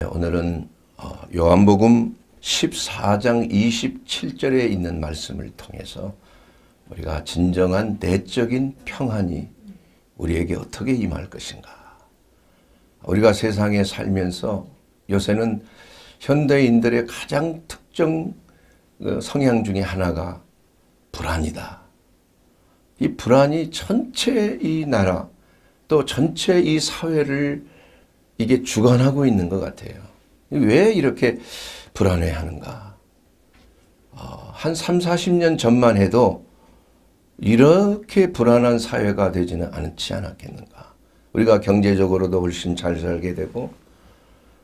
네, 오늘은 어, 요한복음 14장 27절에 있는 말씀을 통해서 우리가 진정한 내적인 평안이 우리에게 어떻게 임할 것인가. 우리가 세상에 살면서 요새는 현대인들의 가장 특정 어, 성향 중에 하나가 불안이다. 이 불안이 전체 이 나라 또 전체 이 사회를 이게 주관하고 있는 것 같아요. 왜 이렇게 불안해하는가? 어, 한 3, 40년 전만 해도 이렇게 불안한 사회가 되지는 않지 않았겠는가? 우리가 경제적으로도 훨씬 잘 살게 되고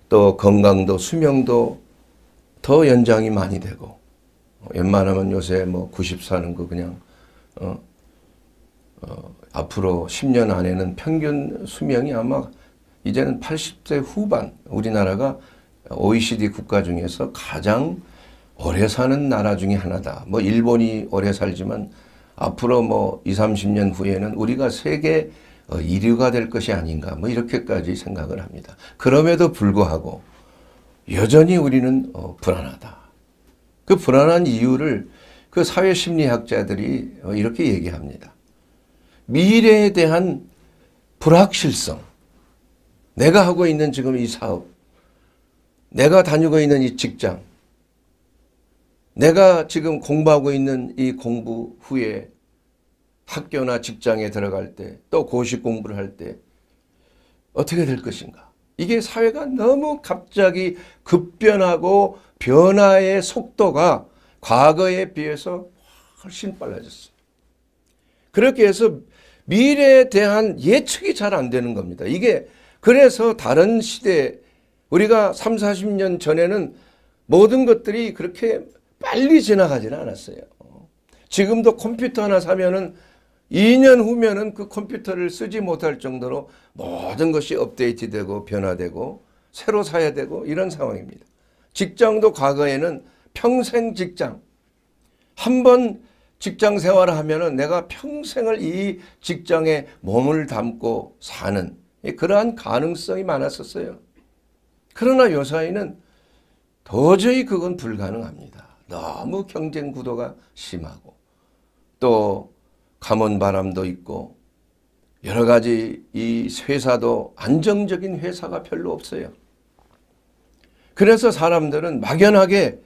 또 건강도 수명도 더 연장이 많이 되고 어, 웬만하면 요새 뭐 90 사는 거 그냥 어, 어, 앞으로 10년 안에는 평균 수명이 아마 이제는 80대 후반 우리나라가 OECD 국가 중에서 가장 오래 사는 나라 중에 하나다. 뭐 일본이 오래 살지만 앞으로 뭐2 30년 후에는 우리가 세계 1위가 어, 될 것이 아닌가 뭐 이렇게까지 생각을 합니다. 그럼에도 불구하고 여전히 우리는 어, 불안하다. 그 불안한 이유를 그 사회심리학자들이 어, 이렇게 얘기합니다. 미래에 대한 불확실성. 내가 하고 있는 지금 이 사업, 내가 다니고 있는 이 직장, 내가 지금 공부하고 있는 이 공부 후에 학교나 직장에 들어갈 때, 또 고시 공부를 할 때, 어떻게 될 것인가? 이게 사회가 너무 갑자기 급변하고 변화의 속도가 과거에 비해서 훨씬 빨라졌어요. 그렇게 해서 미래에 대한 예측이 잘 안 되는 겁니다. 이게 그래서 다른 시대 우리가 3, 40년 전에는 모든 것들이 그렇게 빨리 지나가지는 않았어요. 지금도 컴퓨터 하나 사면은 2년 후면은 그 컴퓨터를 쓰지 못할 정도로 모든 것이 업데이트되고 변화되고 새로 사야 되고 이런 상황입니다. 직장도 과거에는 평생 직장 한번 직장 생활을 하면은 내가 평생을 이 직장에 몸을 담고 사는 예, 그러한 가능성이 많았었어요. 그러나 요사이는 도저히 그건 불가능합니다. 너무 경쟁 구도가 심하고 또 감원 바람도 있고 여러 가지 이 회사도 안정적인 회사가 별로 없어요. 그래서 사람들은 막연하게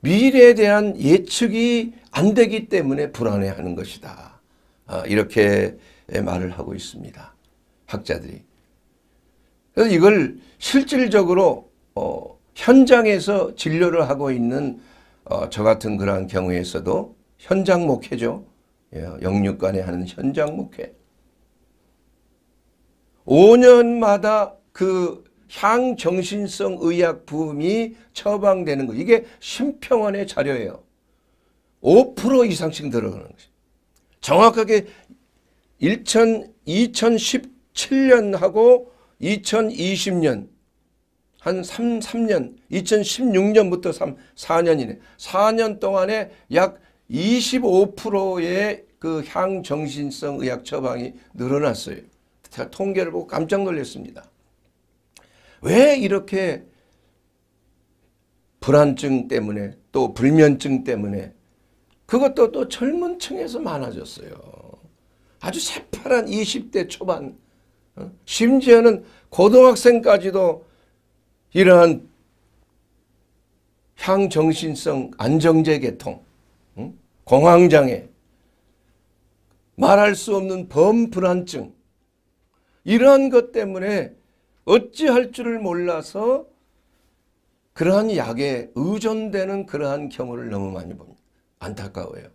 미래에 대한 예측이 안 되기 때문에 불안해하는 것이다. 아, 이렇게 말을 하고 있습니다. 학자들이. 그래서 이걸 실질적으로 어, 현장에서 진료를 하고 있는 어, 저 같은 그러한 경우에서도 현장 목회죠. 예, 영육간에 하는 현장 목회. 5년마다 그 향정신성 의약 부이 처방되는 거. 이게 심평원의 자료예요. 5% 이상씩 들어가는 거죠. 정확하게 2000, 2017년하고 2020년 한 3, 3년 2016년부터 3, 4년이네 4년 동안에 약 25%의 그 향정신성 의학 처방이 늘어났어요. 제가 통계를 보고 깜짝 놀랐습니다. 왜 이렇게 불안증 때문에 또 불면증 때문에 그것도 또 젊은 층에서 많아졌어요. 아주 새파란 20대 초반 심지어는 고등학생까지도 이러한 향정신성 안정제 계통, 공황장애, 말할 수 없는 범불안증 이러한 것 때문에 어찌할 줄을 몰라서 그러한 약에 의존되는 그러한 경우를 너무 많이 봅니다. 안타까워요.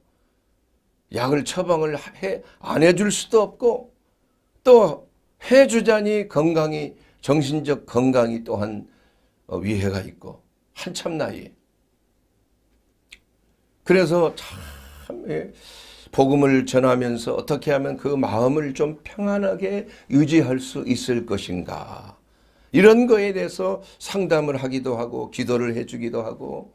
약을 처방을 해, 안 해줄 수도 없고 또 해주자니 건강이 정신적 건강이 또한 어, 위해가 있고 한참 나이에 그래서 참 예, 복음을 전하면서 어떻게 하면 그 마음을 좀 평안하게 유지할 수 있을 것인가 이런 거에 대해서 상담을 하기도 하고 기도를 해주기도 하고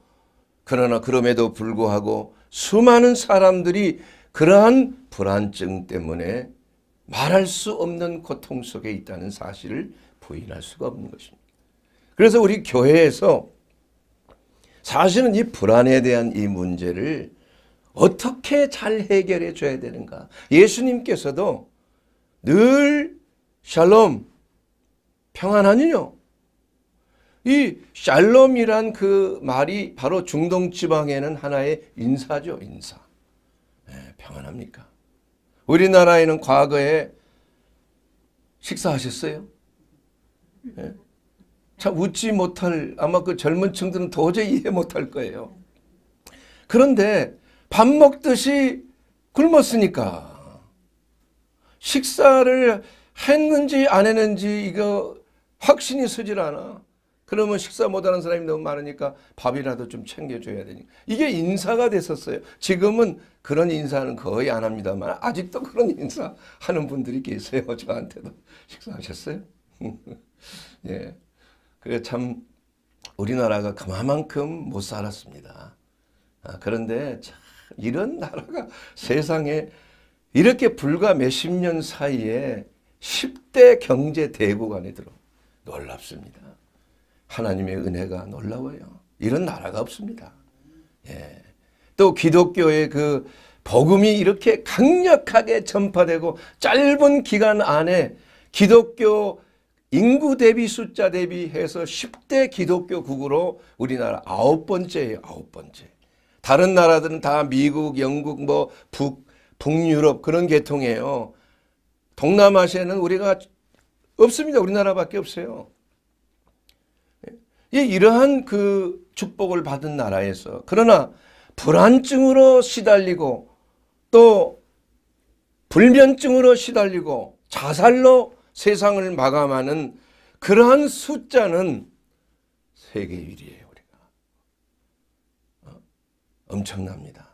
그러나 그럼에도 불구하고 수많은 사람들이 그러한 불안증 때문에 말할 수 없는 고통 속에 있다는 사실을 부인할 수가 없는 것입니다. 그래서 우리 교회에서 사실은 이 불안에 대한 이 문제를 어떻게 잘 해결해 줘야 되는가. 예수님께서도 늘 샬롬, 평안하니요. 이 샬롬이란 그 말이 바로 중동 지방에는 하나의 인사죠, 인사. 네, 평안합니까? 우리나라에는 과거에 식사하셨어요? 네? 참 웃지 못할 아마 그 젊은 층들은 도저히 이해 못할 거예요. 그런데 밥 먹듯이 굶었으니까 식사를 했는지 안 했는지 이거 확신이 서질 않아. 그러면 식사 못하는 사람이 너무 많으니까 밥이라도 좀 챙겨줘야 되니까. 이게 인사가 됐었어요. 지금은 그런 인사는 거의 안 합니다만 아직도 그런 인사 하는 분들이 계세요. 저한테도 식사하셨어요? 예. 그래 참 우리나라가 그만큼 못 살았습니다. 아, 그런데 참 이런 나라가 세상에 이렇게 불과 몇십 년 사이에 10대 경제 대국안에 들어 놀랍습니다. 하나님의 은혜가 놀라워요. 이런 나라가 없습니다. 예. 또 기독교의 그 복음이 이렇게 강력하게 전파되고 짧은 기간 안에 기독교 인구 대비 숫자 대비해서 10대 기독교국으로 우리나라 아홉 번째예요. 아홉 번째. 다른 나라들은 다 미국, 영국, 뭐 북, 북유럽 그런 계통이에요. 동남아시아는 우리가 없습니다. 우리나라밖에 없어요. 예, 이러한 그 축복을 받은 나라에서 그러나 불안증으로 시달리고 또 불면증으로 시달리고 자살로 세상을 마감하는 그러한 숫자는 세계 1위에요 우리가 어? 엄청납니다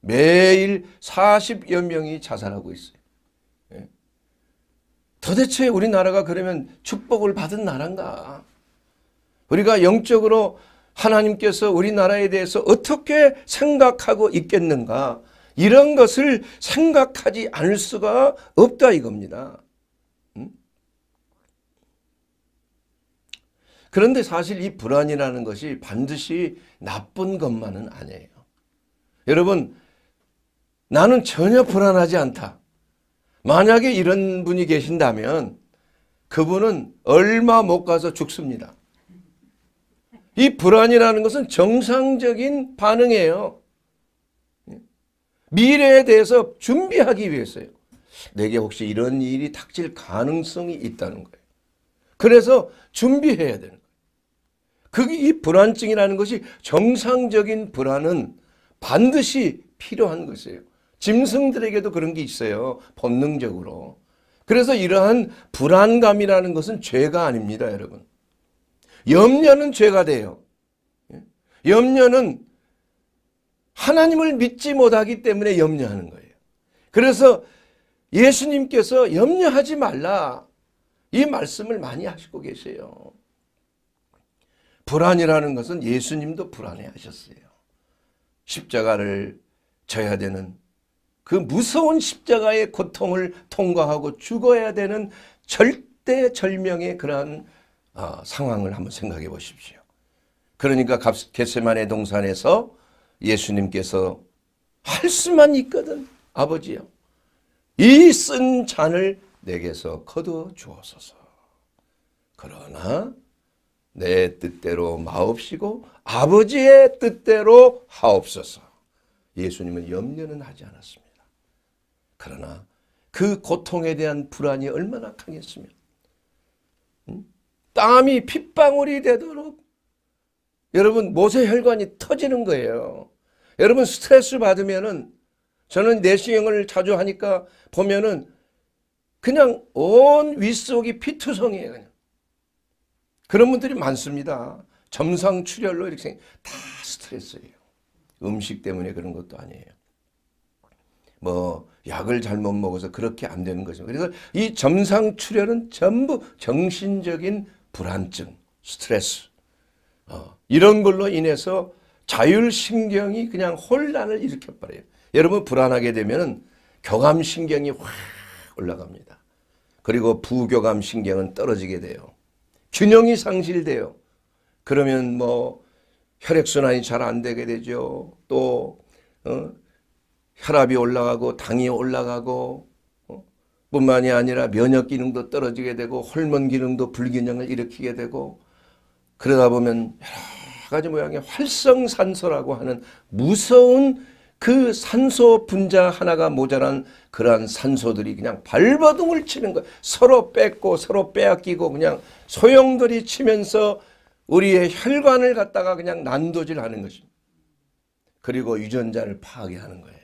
매일 40여 명이 자살하고 있어요 예? 도대체 우리나라가 그러면 축복을 받은 나라인가 우리가 영적으로 하나님께서 우리나라에 대해서 어떻게 생각하고 있겠는가 이런 것을 생각하지 않을 수가 없다 이겁니다. 그런데 사실 이 불안이라는 것이 반드시 나쁜 것만은 아니에요. 여러분 나는 전혀 불안하지 않다. 만약에 이런 분이 계신다면 그분은 얼마 못 가서 죽습니다. 이 불안이라는 것은 정상적인 반응이에요. 미래에 대해서 준비하기 위해서요. 내게 혹시 이런 일이 닥칠 가능성이 있다는 거예요. 그래서 준비해야 되는 거예요. 그게 이 불안증이라는 것이 정상적인 불안은 반드시 필요한 것이에요. 짐승들에게도 그런 게 있어요. 본능적으로. 그래서 이러한 불안감이라는 것은 죄가 아닙니다, 여러분. 염려는 죄가 돼요. 예? 염려는 하나님을 믿지 못하기 때문에 염려하는 거예요. 그래서 예수님께서 염려하지 말라 이 말씀을 많이 하시고 계세요. 불안이라는 것은 예수님도 불안해하셨어요. 십자가를 져야 되는 그 무서운 십자가의 고통을 통과하고 죽어야 되는 절대절명의 그러한 어, 상황을 한번 생각해 보십시오. 그러니까 겟세만의 동산에서 예수님께서 할 수만 있거든 아버지요. 이 쓴 잔을 내게서 거두어 주옵소서. 그러나 내 뜻대로 마옵시고 아버지의 뜻대로 하옵소서. 예수님은 염려는 하지 않았습니다. 그러나 그 고통에 대한 불안이 얼마나 강했으면 응? 음? 땀이 핏방울이 되도록 여러분 모세혈관이 터지는 거예요. 여러분 스트레스 받으면은 저는 내시경을 자주 하니까 보면은 그냥 온 윗속이 피투성이에요. 그냥. 그런 분들이 많습니다. 점상 출혈로 이렇게 생다 스트레스예요. 음식 때문에 그런 것도 아니에요. 뭐 약을 잘못 먹어서 그렇게 안 되는 거죠. 그래서 이 점상 출혈은 전부 정신적인 불안증, 스트레스 어, 이런 걸로 인해서 자율신경이 그냥 혼란을 일으켜버려요. 여러분 불안하게 되면 교감신경이 확 올라갑니다. 그리고 부교감신경은 떨어지게 돼요. 균형이 상실돼요. 그러면 뭐 혈액순환이 잘 안 되게 되죠. 또 어, 혈압이 올라가고 당이 올라가고 뿐만이 아니라 면역 기능도 떨어지게 되고 호르몬 기능도 불균형을 일으키게 되고 그러다 보면 여러 가지 모양의 활성산소라고 하는 무서운 그 산소 분자 하나가 모자란 그러한 산소들이 그냥 발버둥을 치는 거 서로 뺏고 서로 빼앗기고 그냥 소용돌이 치면서 우리의 혈관을 갖다가 그냥 난도질하는 것입니다. 그리고 유전자를 파괴하는 거예요.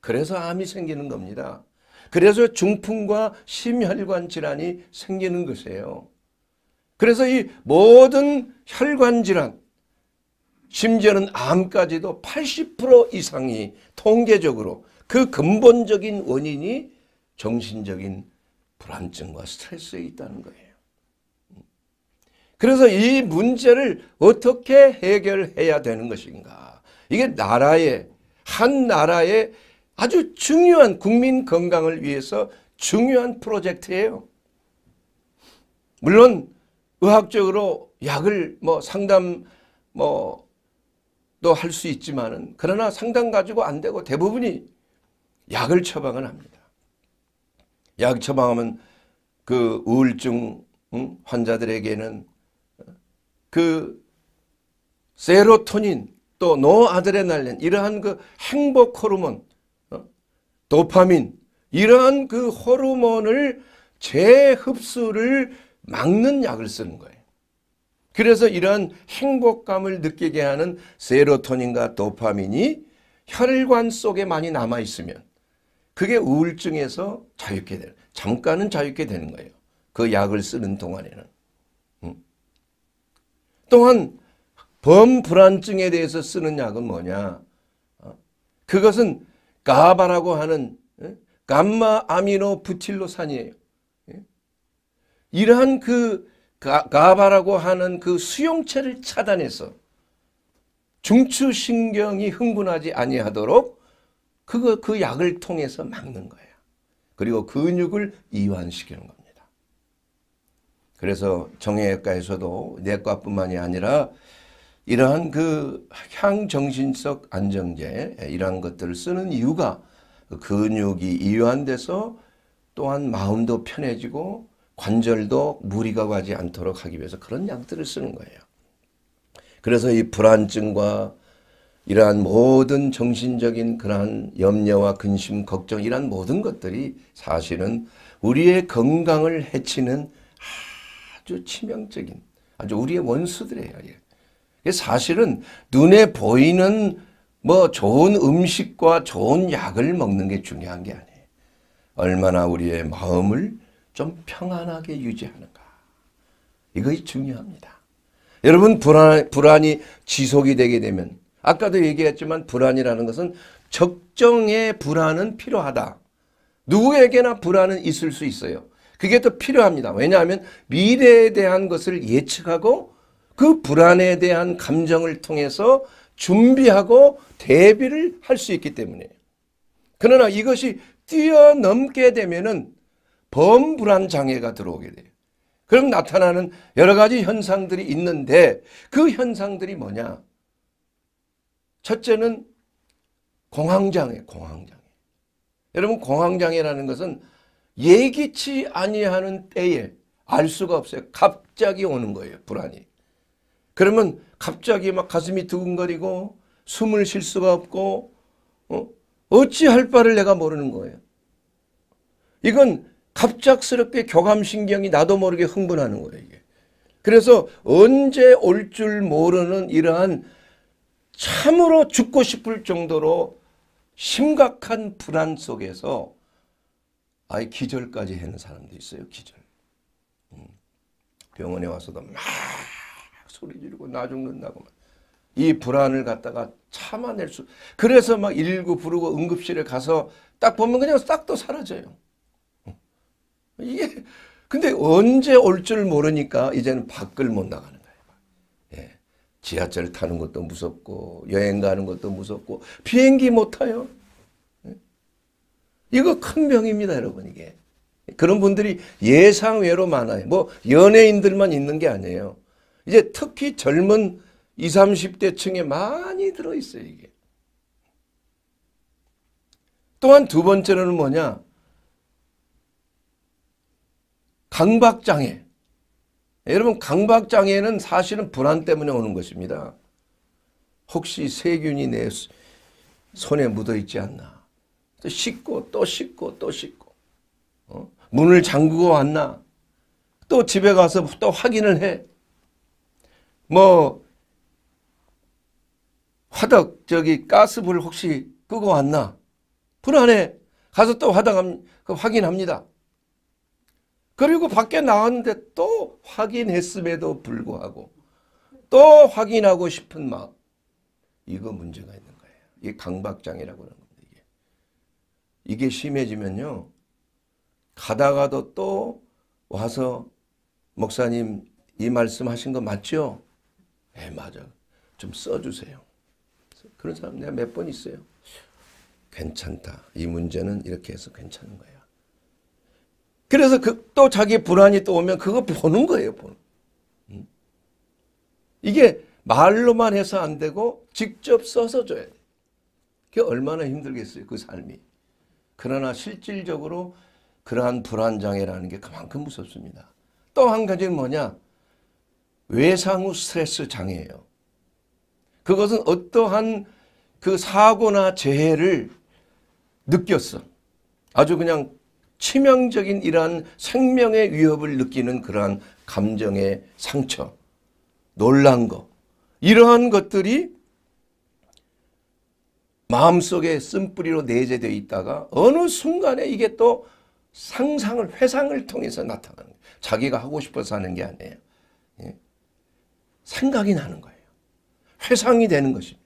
그래서 암이 생기는 겁니다. 그래서 중풍과 심혈관 질환이 생기는 것이에요. 그래서 이 모든 혈관 질환, 심지어는 암까지도 80% 이상이 통계적으로 그 근본적인 원인이 정신적인 불안증과 스트레스에 있다는 거예요. 그래서 이 문제를 어떻게 해결해야 되는 것인가. 이게 나라의, 한 나라의 아주 중요한 국민 건강을 위해서 중요한 프로젝트예요. 물론 의학적으로 약을 뭐 상담 뭐또할수 있지만은 그러나 상담 가지고 안 되고 대부분이 약을 처방을 합니다. 약 처방하면 그 우울증 환자들에게는 그 세로토닌 또 노아드레날린 이러한 그 행복 호르몬 도파민 이런 그 호르몬을 재흡수를 막는 약을 쓰는 거예요. 그래서 이런 행복감을 느끼게 하는 세로토닌과 도파민이 혈관 속에 많이 남아 있으면 그게 우울증에서 자유케 되는 잠깐은 자유케 되는 거예요. 그 약을 쓰는 동안에는. 음. 또한 범불안증에 대해서 쓰는 약은 뭐냐? 어? 그것은 가바라고 하는 예? 감마 아미노 부틸로산이에요. 예? 이러한 그 가바라고 하는 그 수용체를 차단해서 중추신경이 흥분하지 아니하도록 그거 그 약을 통해서 막는 거예요. 그리고 근육을 이완시키는 겁니다. 그래서 정형외과에서도 내과뿐만이 아니라 이러한 그 향정신석 안정제 예, 이러한 것들을 쓰는 이유가 근육이 이완돼서 또한 마음도 편해지고 관절도 무리가 가지 않도록 하기 위해서 그런 약들을 쓰는 거예요. 그래서 이 불안증과 이러한 모든 정신적인 그러한 염려와 근심, 걱정 이러한 모든 것들이 사실은 우리의 건강을 해치는 아주 치명적인 아주 우리의 원수들이에요. 사실은 눈에 보이는 뭐 좋은 음식과 좋은 약을 먹는 게 중요한 게 아니에요. 얼마나 우리의 마음을 좀 평안하게 유지하는가. 이것이 중요합니다. 여러분 불안, 불안이 지속이 되게 되면 아까도 얘기했지만 불안이라는 것은 적정의 불안은 필요하다. 누구에게나 불안은 있을 수 있어요. 그게 또 필요합니다. 왜냐하면 미래에 대한 것을 예측하고 그 불안에 대한 감정을 통해서 준비하고 대비를 할 수 있기 때문에 그러나 이것이 뛰어넘게 되면은 범불안 장애가 들어오게 돼요. 그럼 나타나는 여러 가지 현상들이 있는데 그 현상들이 뭐냐? 첫째는 공황장애, 공황장애. 여러분 공황장애라는 것은 예기치 아니하는 때에 알 수가 없어요. 갑자기 오는 거예요, 불안이. 그러면 갑자기 막 가슴이 두근거리고 숨을 쉴 수가 없고 어? 어찌할 바를 내가 모르는 거예요. 이건 갑작스럽게 교감신경이 나도 모르게 흥분하는 거예요. 이게. 그래서 언제 올 줄 모르는 이러한 참으로 죽고 싶을 정도로 심각한 불안 속에서 아예 기절까지 하는 사람도 있어요. 기절. 음. 병원에 와서도 막 소리 지르고 나 죽는다고 이 불안을 갖다가 참아낼 수 그래서 막119 부르고 응급실에 가서 딱 보면 그냥 싹 또 사라져요. 이게 근데 언제 올 줄 모르니까 이제는 밖을 못 나가는 거예요. 예. 지하철 타는 것도 무섭고 여행 가는 것도 무섭고 비행기 못 타요. 예. 이거 큰 병입니다, 여러분 이게. 그런 분들이 예상외로 많아요. 뭐 연예인들만 있는 게 아니에요. 이제 특히 젊은 20, 30대 층에 많이 들어있어요. 이게. 또한 두 번째는 로 뭐냐. 강박장애. 여러분 강박장애는 사실은 불안 때문에 오는 것입니다. 혹시 세균이 내 손에 묻어있지 않나. 또 씻고 또 씻고 또 씻고. 어? 문을 잠그고 왔나. 또 집에 가서 또 확인을 해. 뭐 화덕 저기 가스불 혹시 끄고 왔나? 불안해. 가서 또 화덕 그 확인합니다. 그리고 밖에 나왔는데 또 확인했음에도 불구하고 또 확인하고 싶은 마음. 이거 문제가 있는 거예요. 이게 강박장애라고 하는 겁니다. 이게. 이게 심해지면요. 가다가도 또 와서 목사님 이 말씀 하신 거 맞죠? 에 예, 맞아. 좀 써주세요. 그런 사람 내가 몇 번 있어요. 괜찮다. 이 문제는 이렇게 해서 괜찮은 거예 그래서 그, 또 자기 불안이 또 오면 그거 보는 거예요. 보는. 이게 말로만 해서 안 되고 직접 써서 줘야 돼. 그게 얼마나 힘들겠어요. 그 삶이. 그러나 실질적으로 그러한 불안장애라는 게 그만큼 무섭습니다. 또 한 가지는 뭐냐? 외상 후 스트레스 장애예요. 그것은 어떠한 그 사고나 재해를 느꼈어. 아주 그냥 치명적인 이러한 생명의 위협을 느끼는 그러한 감정의 상처, 놀란 것, 이러한 것들이 마음속에 쓴뿌리로 내재되어 있다가 어느 순간에 이게 또 상상을, 회상을 통해서 나타나는 거예요. 자기가 하고 싶어서 하는 게 아니에요. 생각이 나는 거예요. 회상이 되는 것입니다.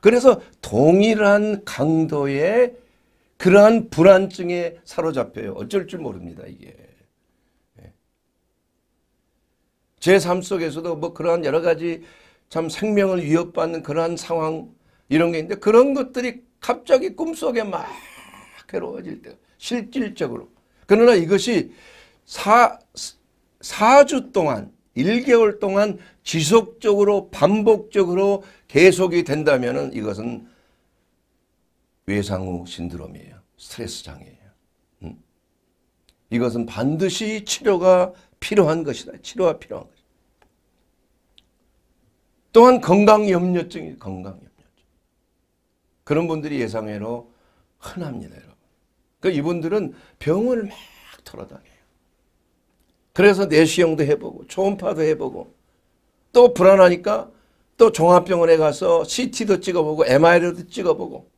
그래서 동일한 강도의 그러한 불안증에 사로잡혀요. 어쩔 줄 모릅니다. 이게. 예. 제삶 속에서도 뭐 그러한 여러 가지 참 생명을 위협받는 그러한 상황 이런 게 있는데 그런 것들이 갑자기 꿈속에 막 괴로워질 때 실질적으로 그러나 이것이 사, 4주 동안 1개월 동안 지속적으로 반복적으로 계속이 된다면 이것은 외상후 신드롬이에요. 스트레스 장애예요. 음? 이것은 반드시 치료가 필요한 것이다. 치료가 필요한 것이다. 또한 건강염려증이 건강염려증. 그런 분들이 예상외로 흔합니다. 여러분. 그러니까 이분들은 병을 막 돌아다녀요. 그래서 내시경도 해보고 초음파도 해보고 또 불안하니까 또 종합병원에 가서 CT도 찍어보고 MRI도 찍어보고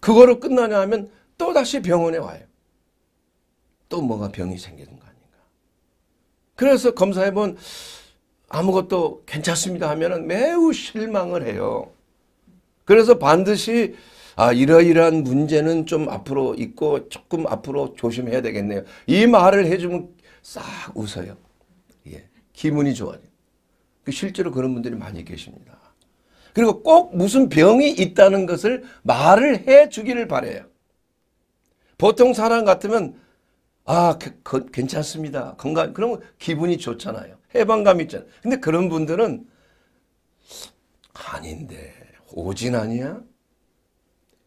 그거로 끝나냐 하면 또다시 병원에 와요. 또 뭐가 병이 생기는 거 아닌가. 그래서 검사해본 아무것도 괜찮습니다 하면 매우 실망을 해요. 그래서 반드시 아 이러이러한 문제는 좀 앞으로 있고 조금 앞으로 조심해야 되겠네요. 이 말을 해주면 싹 웃어요. 예, 기분이 좋아요. 그 실제로 그런 분들이 많이 계십니다. 그리고 꼭 무슨 병이 있다는 것을 말을 해 주기를 바래요. 보통 사람 같으면 아 그, 그, 괜찮습니다. 건강 그러 기분이 좋잖아요. 해방감 있잖아요. 근데 그런 분들은 아닌데 오진 아니야?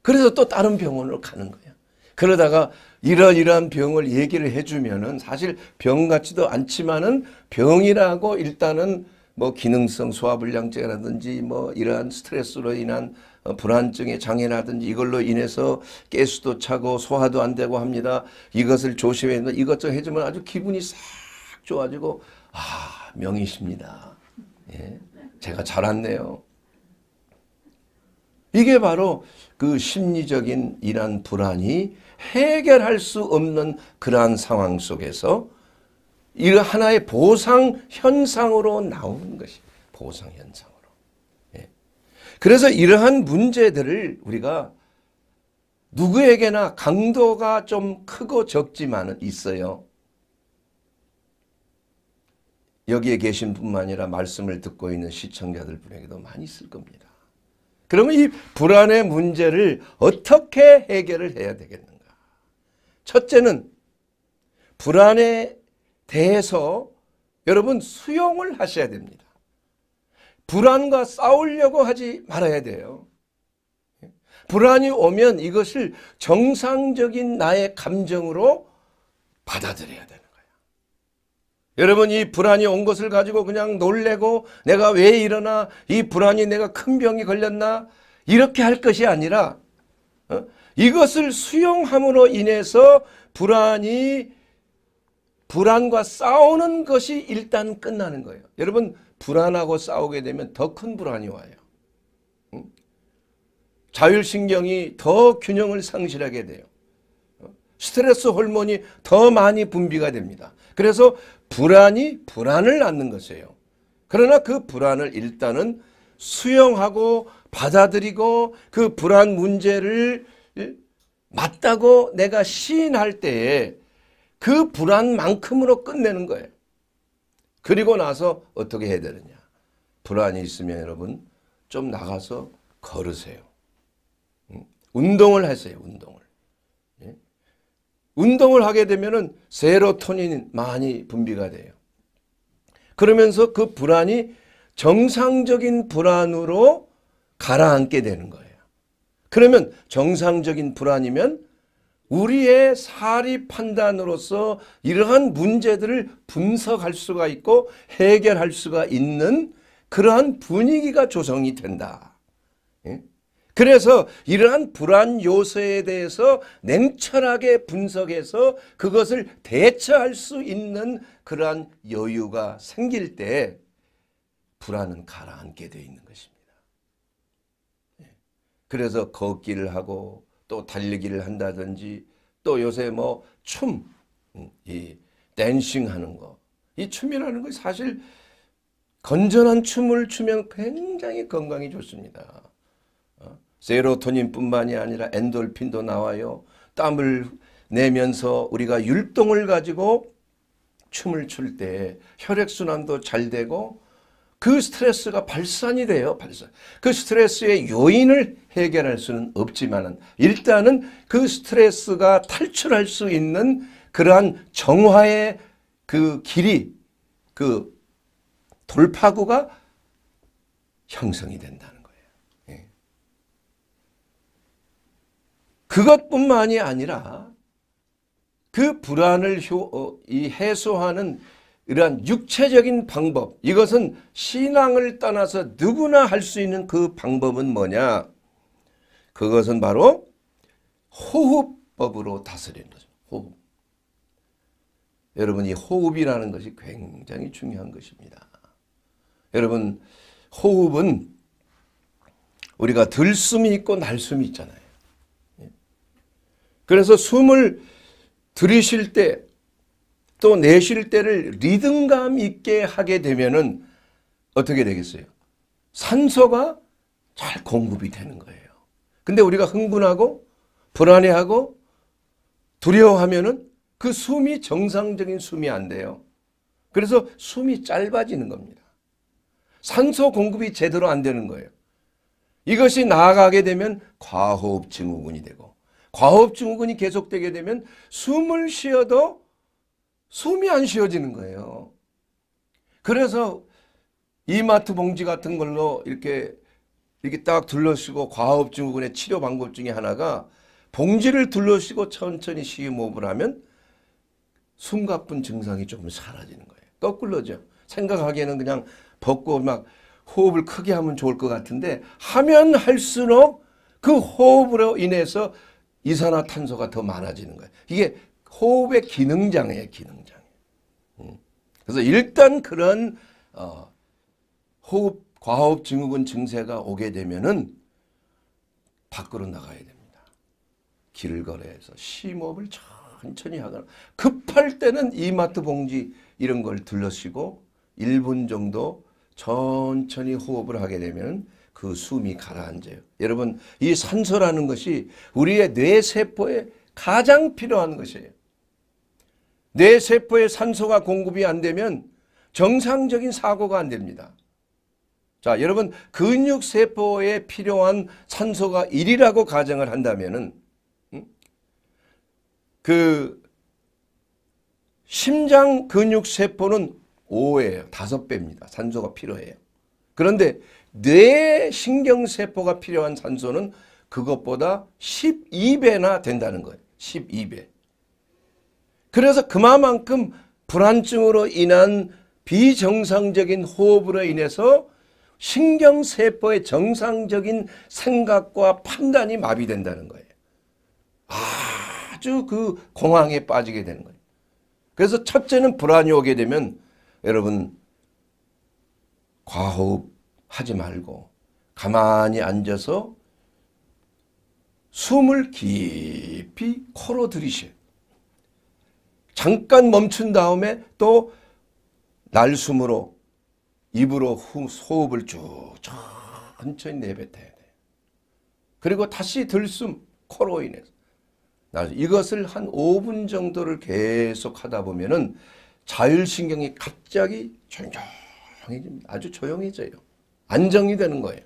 그래서 또 다른 병원으로 가는 거야. 그러다가 이러이러 병을 얘기를 해주면은 사실 병 같지도 않지만은 병이라고 일단은 뭐 기능성 소화불량증이라든지 뭐 이러한 스트레스로 인한 어, 불안증의 장애라든지 이걸로 인해서 깨스도 차고 소화도 안 되고 합니다. 이것을 조심해야 된다. 이것저것 해주면 아주 기분이 싹 좋아지고 아 명이십니다. 예, 제가 잘았네요. 이게 바로 그 심리적인 이러 불안이 해결할 수 없는 그러한 상황 속에서 이 하나의 보상 현상으로 나오는 것이 보상 현상으로. 예. 그래서 이러한 문제들을 우리가 누구에게나 강도가 좀 크고 적지만 은 있어요. 여기에 계신 뿐만 아니라 말씀을 듣고 있는 시청자들 분에게도 많이 있을 겁니다. 그러면 이 불안의 문제를 어떻게 해결을 해야 되겠는가? 첫째는 불안의 대해서 여러분 수용을 하셔야 됩니다. 불안과 싸우려고 하지 말아야 돼요. 불안이 오면 이것을 정상적인 나의 감정으로 받아들여야 되는 거예요. 여러분 이 불안이 온 것을 가지고 그냥 놀래고 내가 왜 이러나 이 불안이 내가 큰 병이 걸렸나 이렇게 할 것이 아니라 어? 이것을 수용함으로 인해서 불안이 불안과 싸우는 것이 일단 끝나는 거예요. 여러분 불안하고 싸우게 되면 더 큰 불안이 와요. 자율신경이 더 균형을 상실하게 돼요. 어? 스트레스 호르몬이 더 많이 분비가 됩니다. 그래서 불안이 불안을 낳는 것이에요. 그러나 그 불안을 일단은 수용하고 받아들이고 그 불안 문제를 예? 맞다고 내가 시인할 때에 그 불안만큼으로 끝내는 거예요. 그리고 나서 어떻게 해야 되느냐. 불안이 있으면 여러분 좀 나가서 걸으세요. 운동을 하세요. 운동을. 예? 운동을 하게 되면 세로토닌 많이 분비가 돼요. 그러면서 그 불안이 정상적인 불안으로 가라앉게 되는 거예요. 그러면 정상적인 불안이면 우리의 사리 판단으로서 이러한 문제들을 분석할 수가 있고 해결할 수가 있는 그러한 분위기가 조성이 된다. 예? 그래서 이러한 불안 요소에 대해서 냉철하게 분석해서 그것을 대처할 수 있는 그러한 여유가 생길 때 불안은 가라앉게 되어 있는 것입니다. 예? 그래서 걷기를 하고 또 달리기를 한다든지 또 요새 뭐 춤, 음, 이 댄싱 하는 거. 이 춤이라는 거 사실 건전한 춤을 추면 굉장히 건강이 좋습니다. 어? 세로토닌뿐만이 아니라 엔돌핀도 나와요. 땀을 내면서 우리가 율동을 가지고 춤을 출 때 혈액순환도 잘 되고 그 스트레스가 발산이 돼요. 발산. 그 스트레스의 요인을 해결할 수는 없지만 일단은 그 스트레스가 탈출할 수 있는 그러한 정화의 그 길이 그 돌파구가 형성이 된다는 거예요. 예. 그것뿐만이 아니라 그 불안을 효, 어, 이 해소하는 이러한 육체적인 방법 이것은 신앙을 떠나서 누구나 할 수 있는 그 방법은 뭐냐 그것은 바로 호흡법으로 다스리는 거죠. 호흡. 여러분 이 호흡이라는 것이 굉장히 중요한 것입니다. 여러분 호흡은 우리가 들숨이 있고 날숨이 있잖아요. 예. 그래서 숨을 들이쉴 때또 내쉴 때를 리듬감 있게 하게 되면은 어떻게 되겠어요? 산소가 잘 공급이 되는 거예요. 근데 우리가 흥분하고 불안해하고 두려워하면은 그 숨이 정상적인 숨이 안 돼요. 그래서 숨이 짧아지는 겁니다. 산소 공급이 제대로 안 되는 거예요. 이것이 나아가게 되면 과호흡 증후군이 되고 과호흡 증후군이 계속되게 되면 숨을 쉬어도 숨이 안 쉬어지는 거예요. 그래서 이마트 봉지 같은 걸로 이렇게 이렇게 딱 둘러쓰고 과업증후군의 치료 방법 중에 하나가 봉지를 둘러쓰고 천천히 시 심호흡을 하면 숨가쁜 증상이 조금 사라지는 거예요. 거꾸로죠. 생각하기에는 그냥 벗고 막 호흡을 크게 하면 좋을 것 같은데 하면 할수록 그 호흡으로 인해서 이산화탄소가 더 많아지는 거예요. 이게 호흡의 기능장애 기능장애. 음. 그래서 일단 그런 어, 호흡 과호흡 증후군 증세가 오게 되면은 밖으로 나가야 됩니다. 길을 걸어서 심호흡을 천천히 하거나 급할 때는 이마트 봉지 이런 걸 들러시고 1분 정도 천천히 호흡을 하게 되면 그 숨이 가라앉아요. 여러분 이 산소라는 것이 우리의 뇌세포에 가장 필요한 것이에요. 뇌세포에 산소가 공급이 안 되면 정상적인 사고가 안 됩니다. 자 여러분 근육세포에 필요한 산소가 1이라고 가정을 한다면 은그 심장 근육세포는 5예요. 5배입니다. 산소가 필요해요. 그런데 뇌 신경세포가 필요한 산소는 그것보다 12배나 된다는 거예요. 12배. 그래서 그만큼 불안증으로 인한 비정상적인 호흡으로 인해서 신경세포의 정상적인 생각과 판단이 마비된다는 거예요. 아주 그 공황에 빠지게 되는 거예요. 그래서 첫째는 불안이 오게 되면 여러분 과호흡 하지 말고 가만히 앉아서 숨을 깊이 코로 들이셔요. 잠깐 멈춘 다음에 또 날숨으로 입으로 후, 호흡을 쭉 천천히 내뱉어야 돼. 그리고 다시 들숨 코로 인해서. 이것을 한 5분 정도를 계속 하다 보면은 자율신경이 갑자기 조용해집니다. 아주 조용해져요. 안정이 되는 거예요.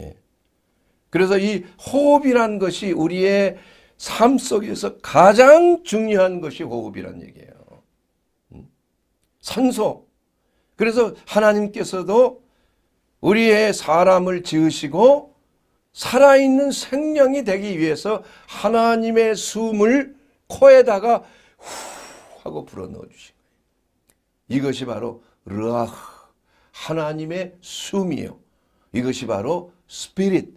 예. 그래서 이 호흡이라는 것이 우리의 삶 속에서 가장 중요한 것이 호흡이란 얘기예요. 음? 산소. 그래서 하나님께서도 우리의 사람을 지으시고 살아있는 생명이 되기 위해서 하나님의 숨을 코에다가 후 하고 불어넣어 주신 거예요. 이것이 바로 르아흐 하나님의 숨이요. 이것이 바로 스피릿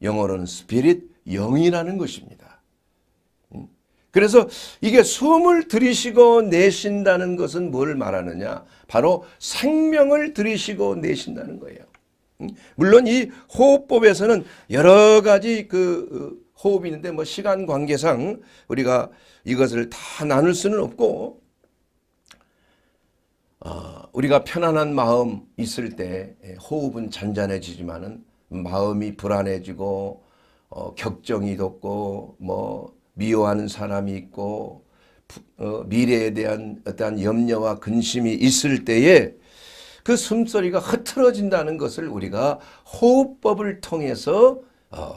영어로는 스피릿 영이라는 것입니다. 그래서 이게 숨을 들이쉬고 내쉰다는 것은 뭘 말하느냐? 바로 생명을 들이쉬고 내쉰다는 거예요. 음? 물론 이 호흡법에서는 여러 가지 그 어, 호흡이 있는데 뭐 시간 관계상 우리가 이것을 다 나눌 수는 없고 어, 우리가 편안한 마음 있을 때 예, 호흡은 잔잔해지지만은 마음이 불안해지고 어, 격정이 돋고 뭐 미워하는 사람이 있고 어, 미래에 대한 어떠한 염려와 근심이 있을 때에 그 숨소리가 흐트러진다는 것을 우리가 호흡법을 통해서 어,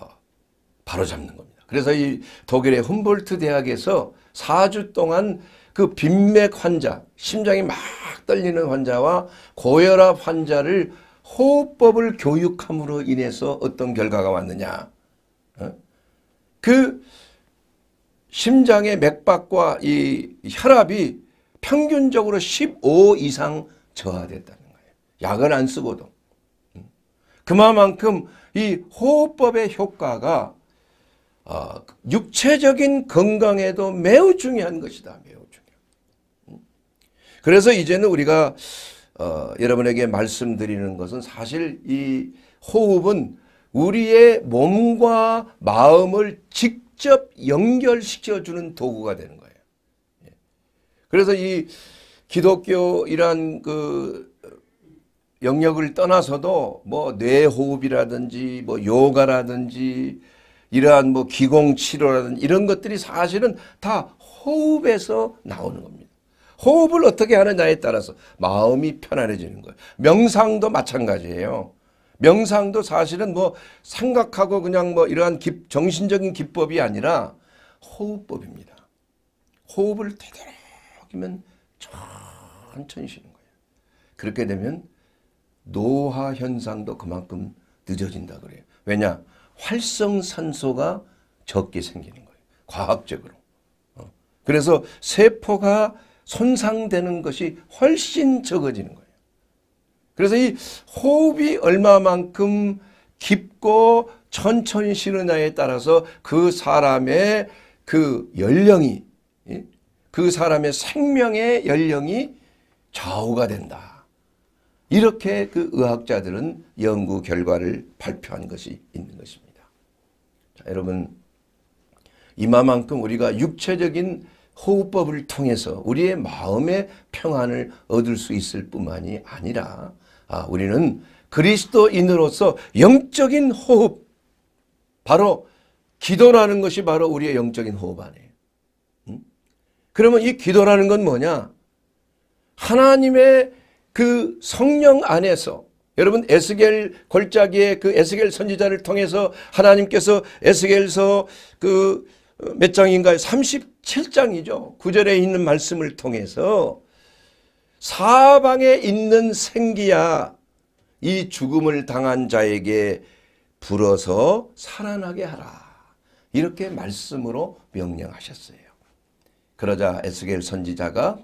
바로잡는 겁니다. 그래서 이 독일의 훔볼트 대학에서 4주 동안 그 빈맥 환자, 심장이 막 떨리는 환자와 고혈압 환자를 호흡법을 교육함으로 인해서 어떤 결과가 왔느냐. 어? 그 심장의 맥박과 이 혈압이 평균적으로 15 이상 저하됐다는 거예요. 약은 안 쓰고도. 음. 그만큼 이 호흡법의 효과가 어, 육체적인 건강에도 매우 중요한 것이다. 매우 중요. 음. 그래서 이제는 우리가 어, 여러분에게 말씀드리는 것은 사실 이 호흡은 우리의 몸과 마음을 직 직접 연결시켜주는 도구가 되는 거예요. 예. 그래서 이 기독교이란 그 영역을 떠나서도 뭐 뇌호흡이라든지 뭐 요가라든지 이러한 뭐 기공치료라든지 이런 것들이 사실은 다 호흡에서 나오는 겁니다. 호흡을 어떻게 하느냐에 따라서 마음이 편안해지는 거예요. 명상도 마찬가지예요. 명상도 사실은 뭐 생각하고 그냥 뭐 이러한 기, 정신적인 기법이 아니라 호흡법입니다. 호흡을 되도록이면 천천히 쉬는 거예요. 그렇게 되면 노화 현상도 그만큼 늦어진다 그래요. 왜냐? 활성산소가 적게 생기는 거예요. 과학적으로. 어. 그래서 세포가 손상되는 것이 훨씬 적어지는 거예요. 그래서 이 호흡이 얼마만큼 깊고 천천히 쉬느냐에 따라서 그 사람의 그 연령이 예? 그 사람의 생명의 연령이 좌우가 된다. 이렇게 그 의학자들은 연구 결과를 발표한 것이 있는 것입니다. 자, 여러분 이마만큼 우리가 육체적인 호흡법을 통해서 우리의 마음의 평안을 얻을 수 있을 뿐만이 아니라 아, 우리는 그리스도인으로서 영적인 호흡, 바로 기도라는 것이 바로 우리의 영적인 호흡 아니에요. 음? 그러면 이 기도라는 건 뭐냐? 하나님의 그 성령 안에서 여러분 에스겔 골짜기에 그 에스겔 선지자를 통해서 하나님께서 에스겔서 그몇 어, 장인가요? 37장이죠. 9절에 있는 말씀을 통해서 사방에 있는 생기야 이 죽음을 당한 자에게 불어서 살아나게 하라. 이렇게 말씀으로 명령하셨어요. 그러자 에스겔 선지자가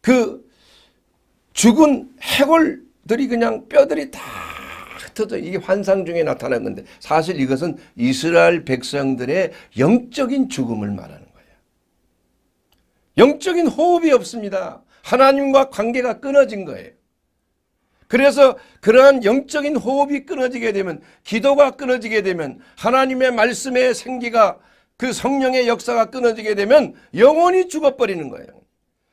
그 죽은 해골들이 그냥 뼈들이 다 흩어져 이게 환상 중에 나타난건데 사실 이것은 이스라엘 백성들의 영적인 죽음을 말하는 거예요. 영적인 호흡이 없습니다. 하나님과 관계가 끊어진 거예요. 그래서 그러한 영적인 호흡이 끊어지게 되면 기도가 끊어지게 되면 하나님의 말씀의 생기가 그 성령의 역사가 끊어지게 되면 영원히 죽어버리는 거예요.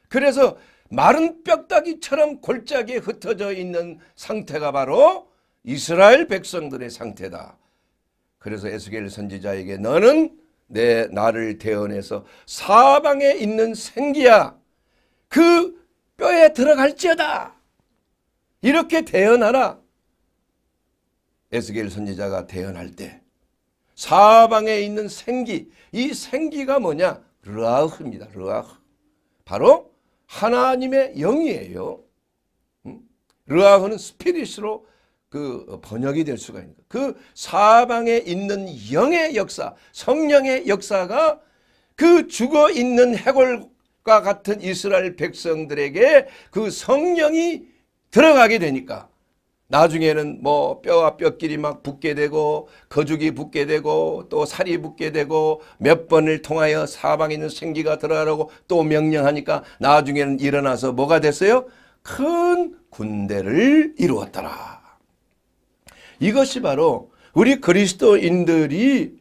그래서 마른 뼈다귀처럼 골짜기에 흩어져 있는 상태가 바로 이스라엘 백성들의 상태다. 그래서 에스겔 선지자에게 너는 내 나를 대언해서 사방에 있는 생기야. 그 뼈에 들어갈지어다. 이렇게 대언하라. 에스겔 선지자가 대언할 때 사방에 있는 생기, 이 생기가 뭐냐? 르아흐입니다. 르아흐. 바로 하나님의 영이에요. 르아흐는 스피릿으로 그 번역이 될 수가 있는 거예요. 그 사방에 있는 영의 역사, 성령의 역사가 그 죽어 있는 해골 과 같은 이스라엘 백성들에게 그 성령이 들어가게 되니까 나중에는 뭐 뼈와 뼈끼리 막 붙게 되고 거죽이 붙게 되고 또 살이 붙게 되고 몇 번을 통하여 사방에 있는 생기가 들어가라고 또 명령하니까 나중에는 일어나서 뭐가 됐어요? 큰 군대를 이루었더라. 이것이 바로 우리 그리스도인들이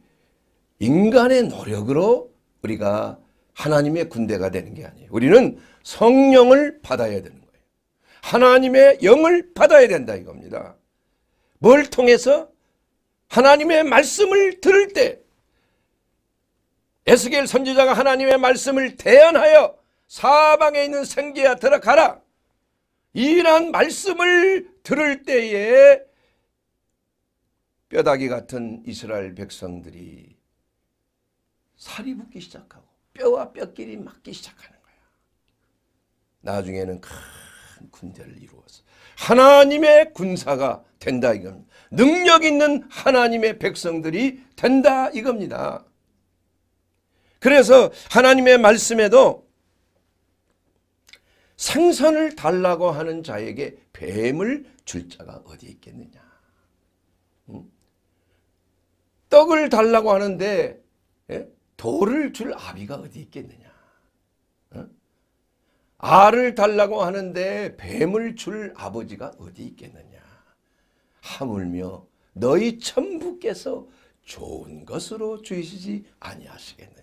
인간의 노력으로 우리가 하나님의 군대가 되는 게 아니에요. 우리는 성령을 받아야 되는 거예요. 하나님의 영을 받아야 된다 이겁니다. 뭘 통해서 하나님의 말씀을 들을 때 에스겔 선지자가 하나님의 말씀을 대언하여 사방에 있는 생계야 들어가라. 이러 말씀을 들을 때에 뼈다귀 같은 이스라엘 백성들이 살이 붙기 시작하고 뼈와 뼈끼리 맞기 시작하는 거야. 나중에는 큰 군대를 이루어서 하나님의 군사가 된다 이겁니다. 능력 있는 하나님의 백성들이 된다 이겁니다. 그래서 하나님의 말씀에도 생선을 달라고 하는 자에게 뱀을 줄 자가 어디 있겠느냐. 음? 떡을 달라고 하는데 예? 돌을 줄 아비가 어디 있겠느냐. 어? 알을 달라고 하는데 뱀을 줄 아버지가 어디 있겠느냐. 하물며 너희 천부께서 좋은 것으로 주시지 아니하시겠느냐.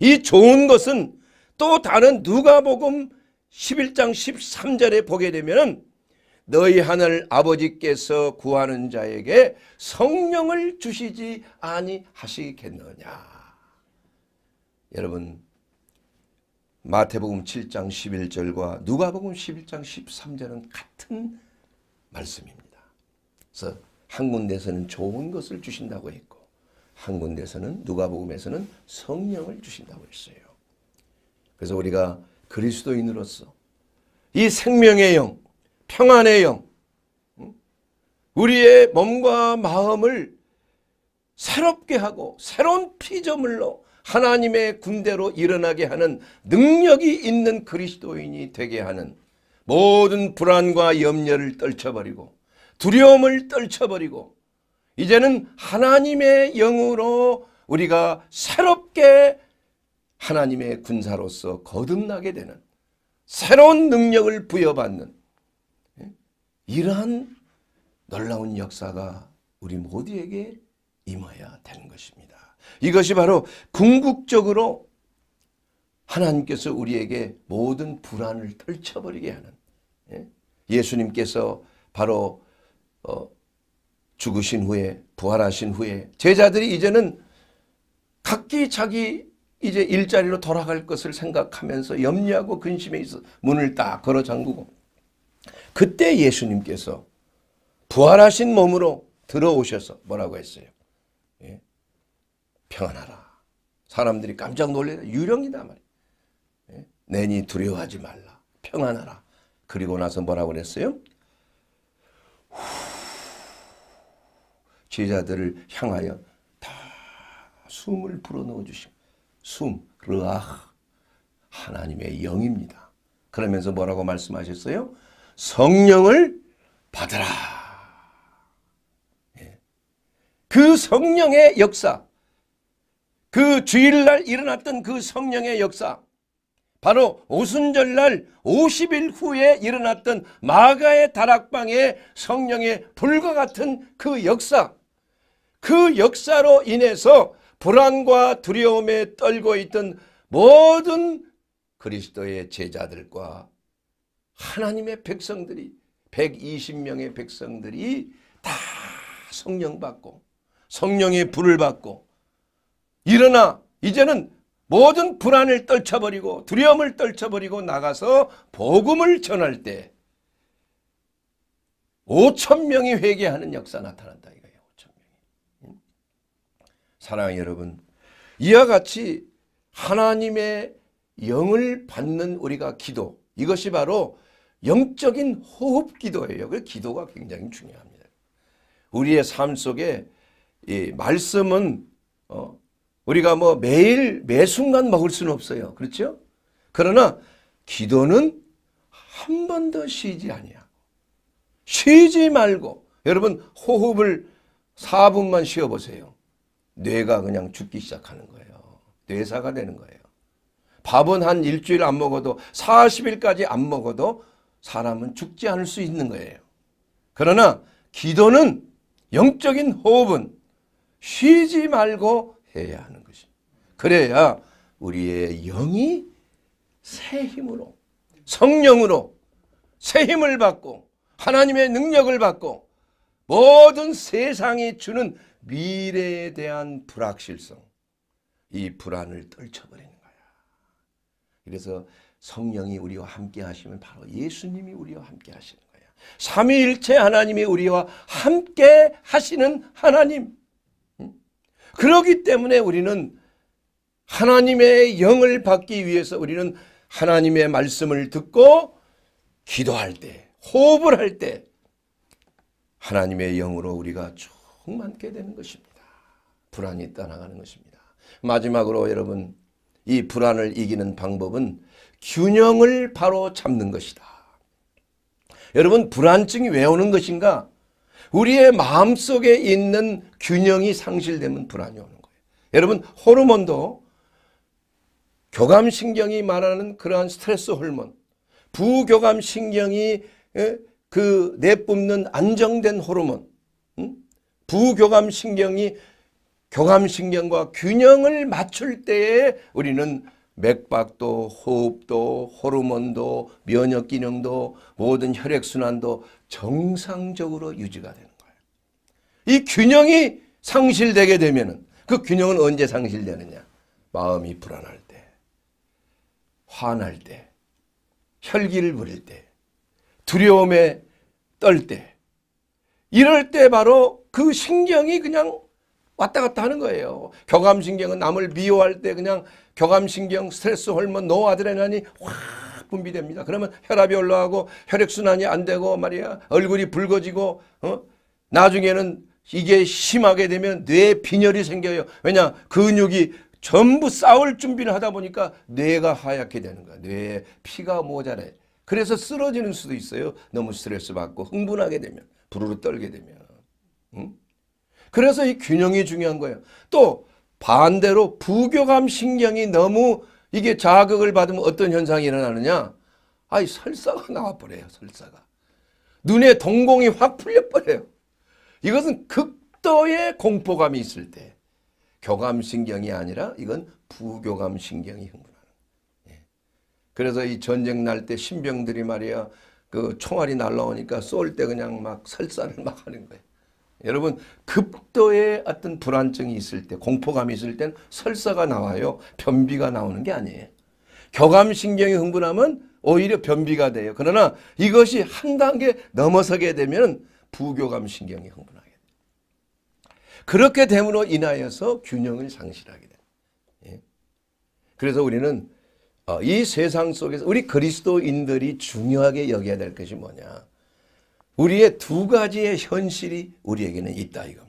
이 좋은 것은 또 다른 누가복음 11장 13절에 보게 되면 너희 하늘 아버지께서 구하는 자에게 성령을 주시지 아니하시겠느냐. 여러분 마태복음 7장 11절과 누가복음 11장 13절은 같은 말씀입니다. 그래서 한 군데서는 에 좋은 것을 주신다고 했고 한 군데서는 에 누가복음에서는 성령을 주신다고 했어요. 그래서 우리가 그리스도인으로서 이 생명의 영, 평안의 영, 우리의 몸과 마음을 새롭게 하고 새로운 피조물로 하나님의 군대로 일어나게 하는 능력이 있는 그리스도인이 되게 하는 모든 불안과 염려를 떨쳐버리고 두려움을 떨쳐버리고 이제는 하나님의 영으로 우리가 새롭게 하나님의 군사로서 거듭나게 되는 새로운 능력을 부여받는 예? 이러한 놀라운 역사가 우리 모두에게 임해야 되는 것입니다. 이것이 바로 궁극적으로 하나님께서 우리에게 모든 불안을 떨쳐버리게 하는 예? 수님께서 바로 어 죽으신 후에 부활하신 후에 제자들이 이제는 각기 자기 이제 일자리로 돌아갈 것을 생각하면서 염려하고 근심에 있어 문을 딱 걸어 잠그고 그때 예수님께서 부활하신 몸으로 들어오셔서 뭐라고 했어요? 평안하라. 사람들이 깜짝 놀래라. 유령이다 말이야. 예? 내니 두려워하지 말라. 평안하라. 그리고 나서 뭐라고 그랬어요? 제자들을 향하여 다 숨을 불어넣어 주심 숨, 르아 하나님의 영입니다. 그러면서 뭐라고 말씀하셨어요? 성령을 받으라. 예. 그 성령의 역사, 그 주일날 일어났던 그 성령의 역사 바로 오순절날 50일 후에 일어났던 마가의 다락방의 성령의 불과 같은 그 역사 그 역사로 인해서 불안과 두려움에 떨고 있던 모든 그리스도의 제자들과 하나님의 백성들이 120명의 백성들이 다 성령 받고 성령의 불을 받고 일어나 이제는 모든 불안을 떨쳐버리고 두려움을 떨쳐버리고 나가서 복음을 전할 때 5천 명이 회개하는 역사 나타난다 이거예요. 5천 명사랑하 여러분 이와 같이 하나님의 영을 받는 우리가 기도 이것이 바로 영적인 호흡 기도예요. 그 기도가 굉장히 중요합니다. 우리의 삶 속에 말씀은 어, 우리가 뭐 매일 매 순간 먹을 수는 없어요. 그렇죠? 그러나 기도는 한 번 더 쉬지 아니야. 쉬지 말고 여러분 호흡을 4분만 쉬어 보세요. 뇌가 그냥 죽기 시작하는 거예요. 뇌사가 되는 거예요. 밥은 한 일주일 안 먹어도 40일까지 안 먹어도 사람은 죽지 않을 수 있는 거예요. 그러나 기도는 영적인 호흡은 쉬지 말고 해야 하는 것입니다. 그래야 우리의 영이 새 힘으로 성령으로 새 힘을 받고 하나님의 능력을 받고 모든 세상이 주는 미래에 대한 불확실성 이 불안을 떨쳐버리는 거야. 그래서 성령이 우리와 함께 하시면 바로 예수님이 우리와 함께 하시는 거야. 삼위일체 하나님이 우리와 함께 하시는 하나님 그러기 때문에 우리는 하나님의 영을 받기 위해서 우리는 하나님의 말씀을 듣고 기도할 때, 호흡을 할 때 하나님의 영으로 우리가 충만게 되는 것입니다. 불안이 떠나가는 것입니다. 마지막으로 여러분 이 불안을 이기는 방법은 균형을 바로 잡는 것이다. 여러분 불안증이 왜 오는 것인가? 우리의 마음속에 있는 균형이 상실되면 불안이 오는 거예요. 여러분 호르몬도 교감신경이 말하는 그러한 스트레스 호르몬 부교감신경이 그 내뿜는 안정된 호르몬 음? 부교감신경이 교감신경과 균형을 맞출 때에 우리는 맥박도 호흡도 호르몬도 면역기능도 모든 혈액순환도 정상적으로 유지가 되는 거예요. 이 균형이 상실되게 되면 그 균형은 언제 상실되느냐. 마음이 불안할 때, 화날 때, 혈기를 부릴 때, 두려움에 떨 때, 이럴 때 바로 그 신경이 그냥 왔다 갔다 하는 거예요. 교감신경은 남을 미워할 때 그냥 교감신경, 스트레스 호몬 노아드레날이 확 분비됩니다. 그러면 혈압이 올라가고 혈액순환이 안 되고 말이야. 얼굴이 붉어지고 어? 나중에는 이게 심하게 되면 뇌 빈혈이 생겨요. 왜냐 근육이 전부 싸울 준비를 하다 보니까 뇌가 하얗게 되는 거야. 뇌에 피가 모자래. 그래서 쓰러지는 수도 있어요. 너무 스트레스 받고 흥분하게 되면 부르르 떨게 되면. 응? 그래서 이 균형이 중요한 거예요. 또 반대로 부교감 신경이 너무 이게 자극을 받으면 어떤 현상이 일어나느냐? 아이 설사가 나와버려요. 설사가. 눈에 동공이 확 풀려버려요. 이것은 극도의 공포감이 있을 때 교감신경이 아니라 이건 부교감신경이 흥분하는 예. 그래서 이 전쟁 날 때 신병들이 말이야 그 총알이 날라오니까 쏠 때 그냥 막 설사를 막 하는 거예요. 여러분 급도의 어떤 불안증이 있을 때 공포감이 있을 때는 설사가 나와요. 변비가 나오는 게 아니에요. 교감신경이 흥분하면 오히려 변비가 돼요. 그러나 이것이 한 단계 넘어서게 되면 부교감신경이 흥분하게 돼요. 그렇게 됨으로 인하여서 균형을 상실하게 돼요. 예? 그래서 우리는 어, 이 세상 속에서 우리 그리스도인들이 중요하게 여겨야 될 것이 뭐냐. 우리의 두 가지의 현실이 우리에게는 있다 이겁니다.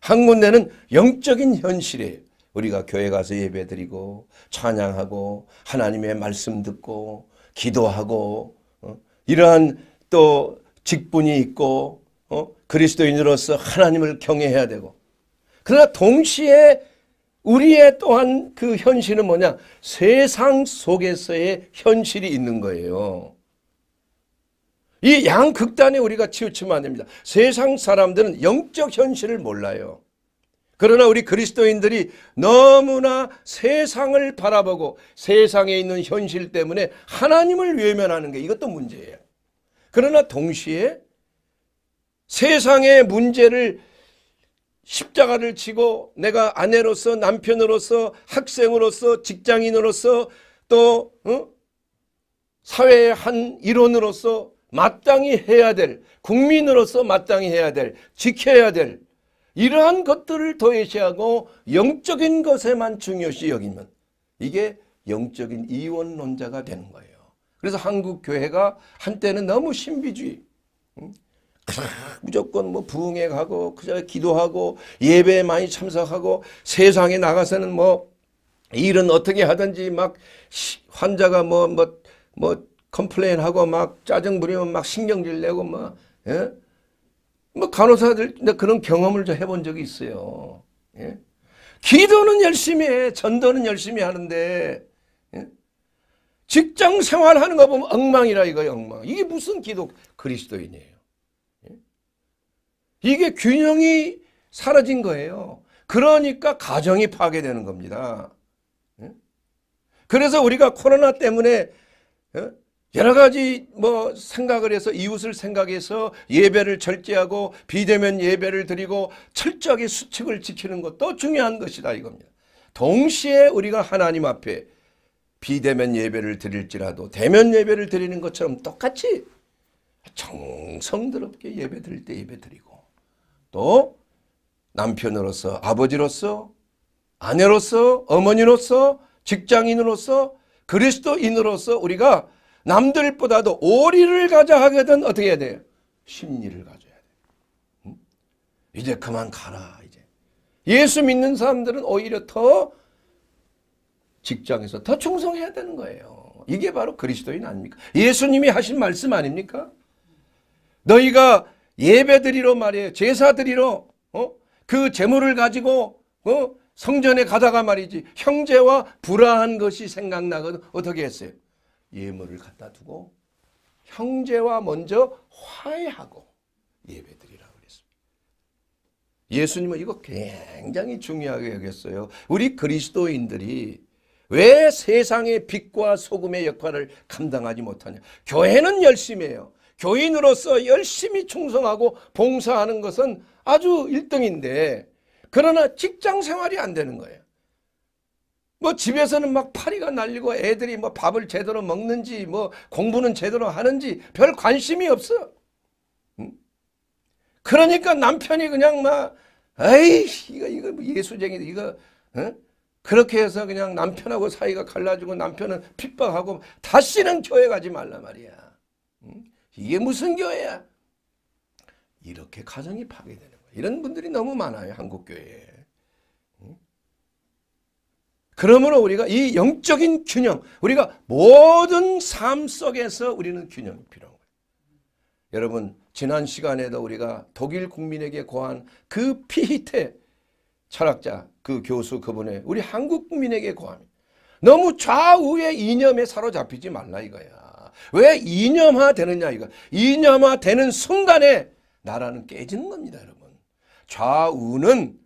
한 군데는 영적인 현실이에요. 우리가 교회 가서 예배드리고 찬양하고 하나님의 말씀 듣고 기도하고 어? 이러한 또 직분이 있고 어? 그리스도인으로서 하나님을 경외해야 되고 그러나 동시에 우리의 또한 그 현실은 뭐냐 세상 속에서의 현실이 있는 거예요. 이 양극단에 우리가 치우치면 안 됩니다. 세상 사람들은 영적 현실을 몰라요. 그러나 우리 그리스도인들이 너무나 세상을 바라보고 세상에 있는 현실 때문에 하나님을 외면하는 게 이것도 문제예요. 그러나 동시에 세상의 문제를 십자가를 치고 내가 아내로서 남편으로서 학생으로서 직장인으로서 또 어? 사회의 한 일원으로서 마땅히 해야 될 국민으로서 마땅히 해야 될 지켜야 될 이러한 것들을 도외시하고 영적인 것에만 중요시 여기면 이게 영적인 이원론자가 되는 거예요. 그래서 한국 교회가 한때는 너무 신비주의 무조건 뭐 부흥회 가고 그저 기도하고 예배에 많이 참석하고 세상에 나가서는 뭐 일은 어떻게 하든지 막 환자가 뭐 뭐뭐 뭐, 뭐, 뭐 컴플레인하고 막 짜증 부리면 막 신경질 내고 막, 뭐, 예? 뭐 간호사들 그런 경험을 좀 해본 적이 있어요. 예? 기도는 열심히 해. 전도는 열심히 하는데 예? 직장 생활하는 거 보면 엉망이라 이거 엉망. 이게 무슨 기독 그리스도인이에요. 예? 이게 균형이 사라진 거예요. 그러니까 가정이 파괴되는 겁니다. 예? 그래서 우리가 코로나 때문에 예? 여러 가지 뭐 생각을 해서 이웃을 생각해서 예배를 절제하고 비대면 예배를 드리고 철저하게 수칙을 지키는 것도 중요한 것이다 이겁니다. 동시에 우리가 하나님 앞에 비대면 예배를 드릴지라도 대면 예배를 드리는 것처럼 똑같이 정성스럽게 예배 드릴 때 예배 드리고 또 남편으로서 아버지로서 아내로서 어머니로서 직장인으로서 그리스도인으로서 우리가 남들보다도 오리를 가져 하거든 어떻게 해야 돼요? 심리를 가져야 돼요. 응? 이제 그만 가라 이제. 예수 믿는 사람들은 오히려 더 직장에서 더 충성해야 되는 거예요. 이게 바로 그리스도인 아닙니까? 예수님이 하신 말씀 아닙니까? 너희가 예배드리러 말이에요. 제사드리러 어? 그 재물을 가지고 어? 성전에 가다가 말이지 형제와 불화한 것이 생각나거든 어떻게 했어요? 예물을 갖다 두고 형제와 먼저 화해하고 예배드리라 그랬습니다. 예수님은 이거 굉장히 중요하게 여겼어요. 우리 그리스도인들이 왜 세상의 빛과 소금의 역할을 감당하지 못하냐. 교회는 열심히 해요. 교인으로서 열심히 충성하고 봉사하는 것은 아주 1등인데 그러나 직장 생활이 안 되는 거예요. 뭐 집에서는 막 파리가 날리고 애들이 뭐 밥을 제대로 먹는지 뭐 공부는 제대로 하는지 별 관심이 없어. 그러니까 남편이 그냥 막 에이 이거 이거 뭐 예수쟁이들 이거 어? 그렇게 해서 그냥 남편하고 사이가 갈라지고 남편은 핍박하고 다시는 교회 가지 말라 말이야. 이게 무슨 교회야? 이렇게 가정이 파괴되는 거야. 이런 분들이 너무 많아요 한국 교회에. 그러므로 우리가 이 영적인 균형, 우리가 모든 삶 속에서 우리는 균형이 필요한 거예요. 여러분 지난 시간에도 우리가 독일 국민에게 고한 그 피히테 철학자 그 교수 그분의 우리 한국 국민에게 고합니다. 너무 좌우의 이념에 사로잡히지 말라 이거야. 왜 이념화 되느냐 이거. 이념화 되는 순간에 나라는 깨지는 겁니다 여러분. 좌우는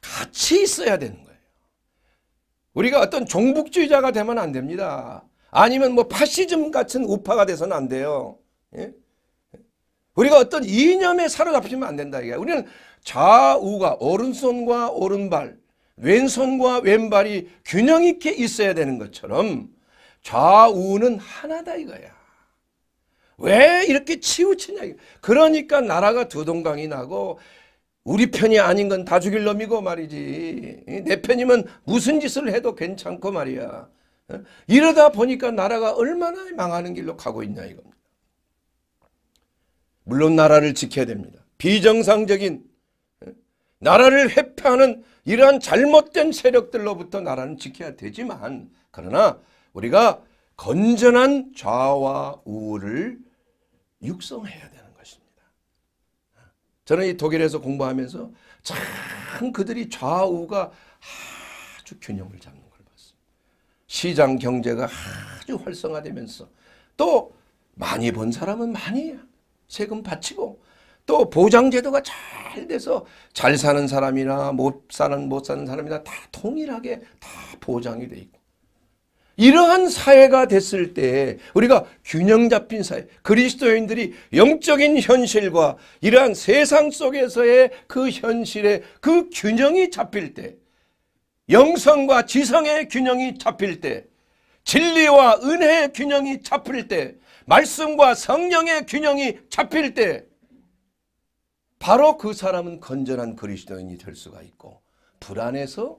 같이 있어야 되는 우리가 어떤 종북주의자가 되면 안 됩니다. 아니면 뭐 파시즘 같은 우파가 돼서는 안 돼요. 예? 우리가 어떤 이념에 사로잡히면 안 된다. 이게 우리는 좌우가 오른손과 오른발, 왼손과 왼발이 균형 있게 있어야 되는 것처럼 좌우는 하나다 이거야. 왜 이렇게 치우치냐. 그러니까 나라가 두 동강이 나고 우리 편이 아닌 건 다 죽일 놈이고 말이지. 내 편이면 무슨 짓을 해도 괜찮고 말이야. 어? 이러다 보니까 나라가 얼마나 망하는 길로 가고 있냐 이겁니다. 물론 나라를 지켜야 됩니다. 비정상적인 어? 나라를 회피하는 이러한 잘못된 세력들로부터 나라는 지켜야 되지만 그러나 우리가 건전한 좌와 우를 육성해야 된다. 저는 이 독일에서 공부하면서 참 그들이 좌우가 아주 균형을 잡는 걸 봤어요. 시장 경제가 아주 활성화되면서 또 많이 번 사람은 많이 세금 바치고 또 보장제도가 잘 돼서 잘 사는 사람이나 못 사는 못 사는 사람이나 다동일하게다 보장이 돼 있고 이러한 사회가 됐을 때 우리가 균형 잡힌 사회, 그리스도인들이 영적인 현실과 이러한 세상 속에서의 그 현실의 그 균형이 잡힐 때 영성과 지성의 균형이 잡힐 때 진리와 은혜의 균형이 잡힐 때 말씀과 성령의 균형이 잡힐 때 바로 그 사람은 건전한 그리스도인이 될 수가 있고 불안에서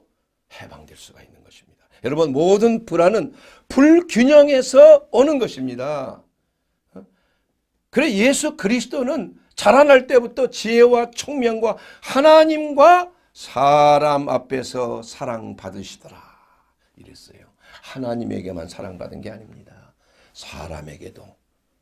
해방될 수가 있는 것입니다. 여러분 모든 불안은 불균형에서 오는 것입니다. 그래 예수 그리스도는 자라날 때부터 지혜와 총명과 하나님과 사람 앞에서 사랑받으시더라 이랬어요. 하나님에게만 사랑받은 게 아닙니다. 사람에게도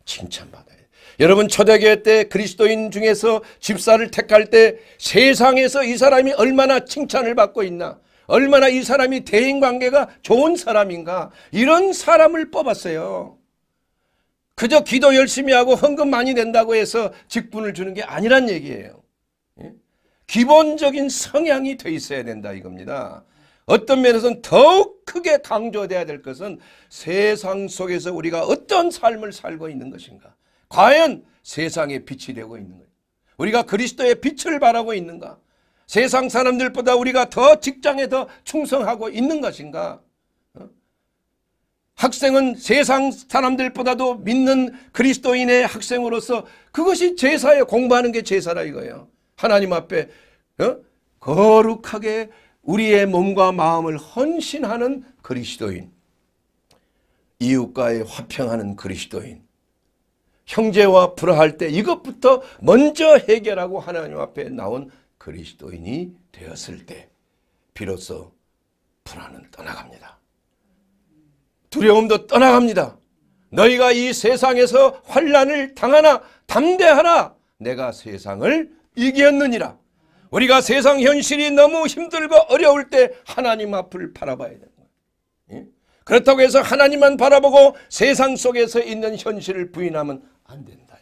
칭찬받아요. 여러분 초대교회 때 그리스도인 중에서 집사를 택할 때 세상에서 이 사람이 얼마나 칭찬을 받고 있나 얼마나 이 사람이 대인관계가 좋은 사람인가 이런 사람을 뽑았어요. 그저 기도 열심히 하고 헌금 많이 낸다고 해서 직분을 주는 게 아니란 얘기예요. 예? 기본적인 성향이 돼 있어야 된다 이겁니다. 어떤 면에서는 더욱 크게 강조돼야 될 것은 세상 속에서 우리가 어떤 삶을 살고 있는 것인가. 과연 세상에 빛이 되고 있는 거 우리가 그리스도의 빛을 바라고 있는가. 세상 사람들보다 우리가 더 직장에 더 충성하고 있는 것인가? 어? 학생은 세상 사람들보다도 믿는 그리스도인의 학생으로서 그것이 제사에 공부하는 게 제사라 이거예요. 하나님 앞에 어? 거룩하게 우리의 몸과 마음을 헌신하는 그리스도인 이웃과의 화평하는 그리스도인 형제와 불화할 때 이것부터 먼저 해결하고 하나님 앞에 나온 그리스도인이 되었을 때 비로소 불안은 떠나갑니다. 두려움도 떠나갑니다. 너희가 이 세상에서 환란을 당하나 담대하라 내가 세상을 이겼느니라. 우리가 세상 현실이 너무 힘들고 어려울 때 하나님 앞을 바라봐야 되는 거 예? 그렇다고 해서 하나님만 바라보고 세상 속에서 있는 현실을 부인하면 안된다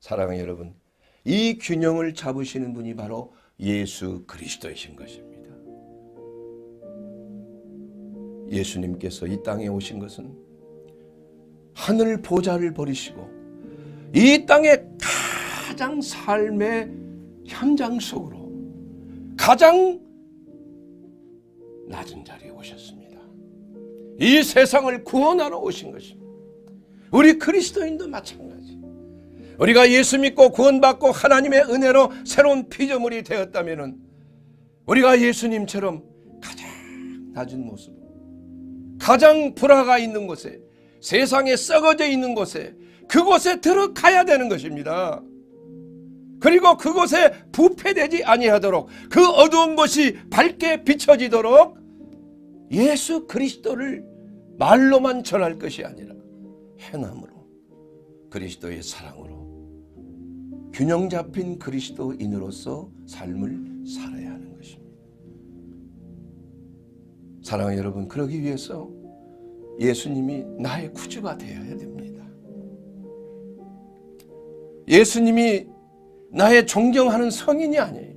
사랑하는 여러분 이 균형을 잡으시는 분이 바로 예수 그리스도이신 것입니다. 예수님께서 이 땅에 오신 것은 하늘 보좌를 버리시고 이 땅의 가장 삶의 현장 속으로 가장 낮은 자리에 오셨습니다. 이 세상을 구원하러 오신 것입니다. 우리 그리스도인도 마찬가지. 우리가 예수 믿고 구원받고 하나님의 은혜로 새로운 피조물이 되었다면 우리가 예수님처럼 가장 낮은 모습, 가장 불화가 있는 곳에, 세상에 썩어져 있는 곳에, 그곳에 들어가야 되는 것입니다. 그리고 그곳에 부패되지 아니하도록 그 어두운 곳이 밝게 비춰지도록 예수 그리스도를 말로만 전할 것이 아니라 행함으로 그리스도의 사랑으로 균형 잡힌 그리스도인으로서 삶을 살아야 하는 것입니다. 사랑하는 여러분, 그러기 위해서 예수님이 나의 구주가 되어야 됩니다. 예수님이 나의 존경하는 성인이 아니에요.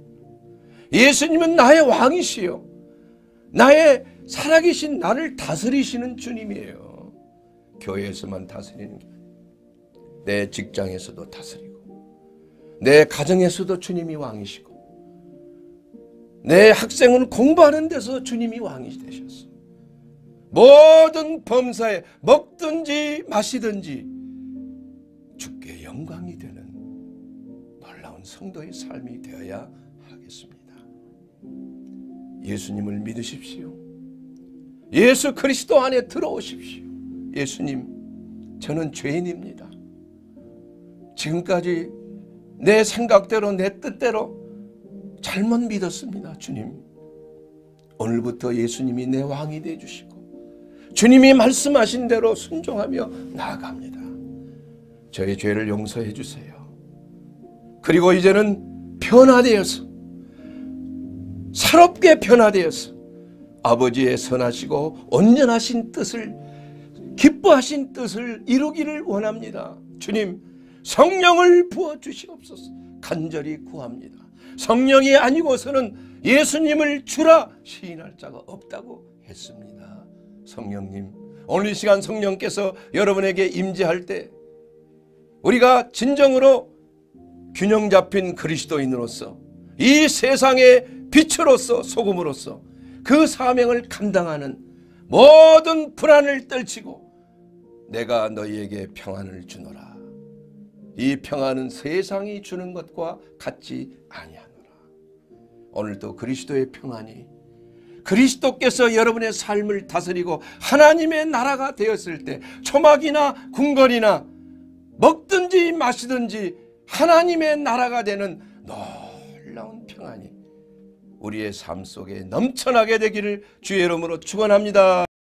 예수님은 나의 왕이시요. 나의 살아계신 나를 다스리시는 주님이에요. 교회에서만 다스리는 게내 직장에서도 다스리고 내 가정에서도 주님이 왕이시고 내 학생을 공부하는 데서 주님이 왕이 되셨어. 모든 범사에 먹든지 마시든지 죽게 영광이 되는 놀라운 성도의 삶이 되어야 하겠습니다. 예수님을 믿으십시오. 예수 그리스도 안에 들어오십시오. 예수님, 저는 죄인입니다. 지금까지 내 생각대로 내 뜻대로 잘못 믿었습니다. 주님. 오늘부터 예수님이 내 왕이 되어 주시고 주님이 말씀하신 대로 순종하며 나아갑니다. 저의 죄를 용서해 주세요. 그리고 이제는 변화되어서 새롭게 변화되어서 아버지의 선하시고 온전하신 뜻을 기뻐하신 뜻을 이루기를 원합니다. 주님 성령을 부어주시옵소서 간절히 구합니다. 성령이 아니고서는 예수님을 주라 시인할 자가 없다고 했습니다. 성령님 오늘 시간 성령께서 여러분에게 임재할 때 우리가 진정으로 균형 잡힌 그리스도인으로서 이 세상의 빛으로서 소금으로서 그 사명을 감당하는 모든 불안을 떨치고 내가 너희에게 평안을 주노라. 이 평안은 세상이 주는 것과 같지 아니하노라. 오늘도 그리스도의 평안이 그리스도께서 여러분의 삶을 다스리고 하나님의 나라가 되었을 때 초막이나 궁궐이나 먹든지 마시든지 하나님의 나라가 되는 놀라운 평안이 우리의 삶 속에 넘쳐나게 되기를 주의 이름으로 축원합니다.